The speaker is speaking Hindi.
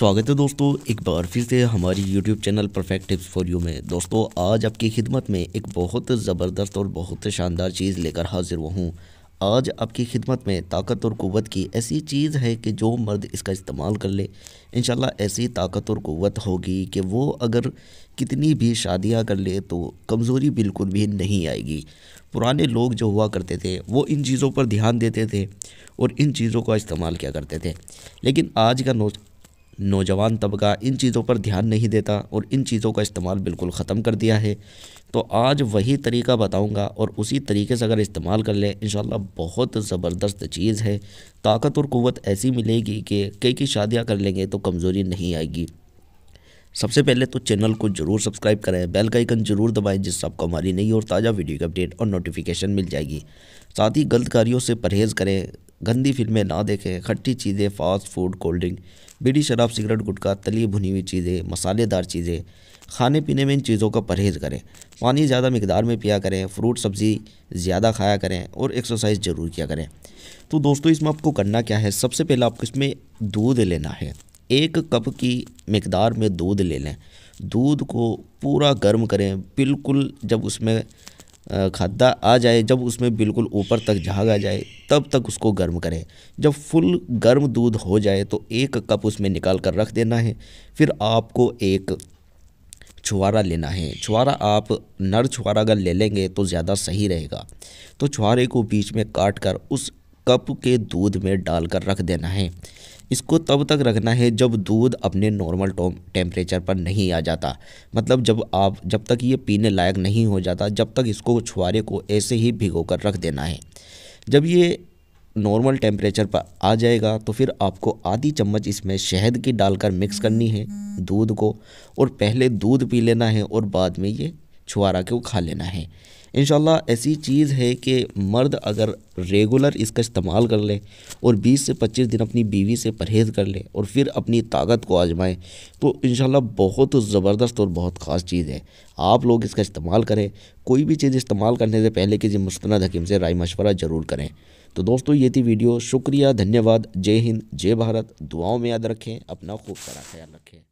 स्वागत है दोस्तों एक बार फिर से हमारी YouTube channel perfect tips for you में दोस्तों आज आपकी खिदमत में एक बहुत ज़बरदस्त और बहुत शानदार चीज़ लेकर हाजिर हुआ हूँ आज आपकी खिदमत में ताकत और क़वत की ऐसी चीज़ है कि जो मर्द इसका इस्तेमाल कर ले इन ऐसी ताकत और क़वत होगी कि वो अगर कितनी भी शादियाँ कर ले तो कमज़ोरी बिल्कुल भी नहीं आएगी पुराने लोग जो हुआ करते थे वो इन चीज़ों पर ध्यान देते थे और इन चीज़ों का इस्तेमाल किया करते थे लेकिन आज का नौ नौजवान तबका इन चीज़ों पर ध्यान नहीं देता और इन चीज़ों का इस्तेमाल बिल्कुल ख़त्म कर दिया है तो आज वही तरीका बताऊंगा और उसी तरीके से अगर इस्तेमाल कर लें इन बहुत ज़बरदस्त चीज़ है ताकत और क़वत ऐसी मिलेगी कि कई की शादियाँ कर लेंगे तो कमज़ोरी नहीं आएगी सबसे पहले तो चैनल को जरूर सब्सक्राइब करें बेल का आइकन जरूर दबाएं जिससे आपको हमारी नई और ताज़ा वीडियो की अपडेट और नोटिफिकेशन मिल जाएगी साथ ही गलत कार्यों से परहेज़ करें गंदी फिल्में ना देखें खट्टी चीज़ें फास्ट फूड कोल्ड ड्रिंक बीड़ी शराब सिगरेट गुटखा तली भुनी हुई चीज़ें मसालेदार चीज़ें खाने पीने में इन चीज़ों का परहेज़ करें पानी ज़्यादा मकदार में पिया करें फ्रूट सब्ज़ी ज़्यादा खाया करें और एक्सरसाइज ज़रूर किया करें तो दोस्तों इसमें आपको करना क्या है सबसे पहले आपको इसमें दूध लेना है एक कप की मकदार में दूध ले लें दूध को पूरा गर्म करें बिल्कुल जब उसमें खाद्दा आ जाए जब उसमें बिल्कुल ऊपर तक झाग आ जाए तब तक उसको गर्म करें जब फुल गर्म दूध हो जाए तो एक कप उसमें निकाल कर रख देना है फिर आपको एक छुआरा लेना है छुआरा आप नर छुआरा अगर ले लेंगे तो ज़्यादा सही रहेगा तो छुआरे को बीच में काट कर उस कप के दूध में डाल कर रख देना है इसको तब तक रखना है जब दूध अपने नॉर्मल टेम्परेचर पर नहीं आ जाता मतलब जब आप जब तक ये पीने लायक नहीं हो जाता जब तक इसको छुआरे को ऐसे ही भिगो कर रख देना है जब ये नॉर्मल टेम्परेचर पर आ जाएगा तो फिर आपको आधी चम्मच इसमें शहद की डालकर मिक्स करनी है दूध को और पहले दूध पी लेना है और बाद में ये छुआरा वो खा लेना है इन ऐसी चीज़ है कि मर्द अगर रेगुलर इसका इस्तेमाल कर ले और 20 से 25 दिन अपनी बीवी से परहेज़ कर ले और फिर अपनी ताकत को आजमाएं तो इन बहुत ज़बरदस्त और बहुत ख़ास चीज़ है आप लोग इसका इस्तेमाल करें कोई भी चीज़ इस्तेमाल करने से पहले किसी मुस्तनद हकीम से राय मशवरा ज़रूर करें तो दोस्तों ये थी वीडियो शुक्रिया धन्यवाद जय हिंद जय भारत दुआओं में याद रखें अपना खूब सारा ख्याल रखें